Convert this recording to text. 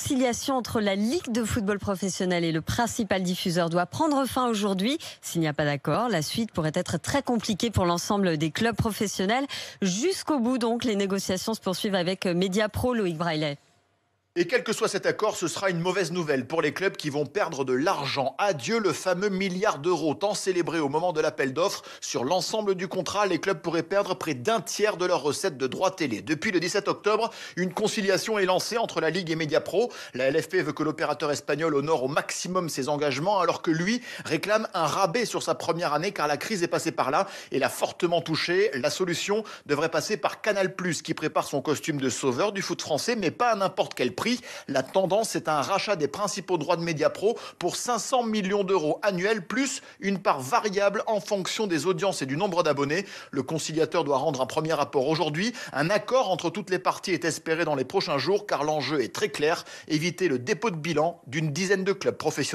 conciliation entre la Ligue de football professionnel et le principal diffuseur doit prendre fin aujourd'hui. S'il n'y a pas d'accord, la suite pourrait être très compliquée pour l'ensemble des clubs professionnels. Jusqu'au bout, donc, les négociations se poursuivent avec Mediapro, Loïc Braillet. Et quel que soit cet accord, ce sera une mauvaise nouvelle pour les clubs qui vont perdre de l'argent. Adieu le fameux milliard d'euros tant célébré au moment de l'appel d'offres. Sur l'ensemble du contrat, les clubs pourraient perdre près d'un tiers de leurs recettes de droits télé. Depuis le 17 octobre, une conciliation est lancée entre la Ligue et Mediapro. La LFP veut que l'opérateur espagnol honore au maximum ses engagements alors que lui réclame un rabais sur sa première année car la crise est passée par là et l'a fortement touchée. La solution devrait passer par Canal+, qui prépare son costume de sauveur du foot français mais pas à n'importe quel prix. La tendance est un rachat des principaux droits de Pro pour 500 millions d'euros annuels, plus une part variable en fonction des audiences et du nombre d'abonnés. Le conciliateur doit rendre un premier rapport aujourd'hui. Un accord entre toutes les parties est espéré dans les prochains jours car l'enjeu est très clair, éviter le dépôt de bilan d'une dizaine de clubs professionnels.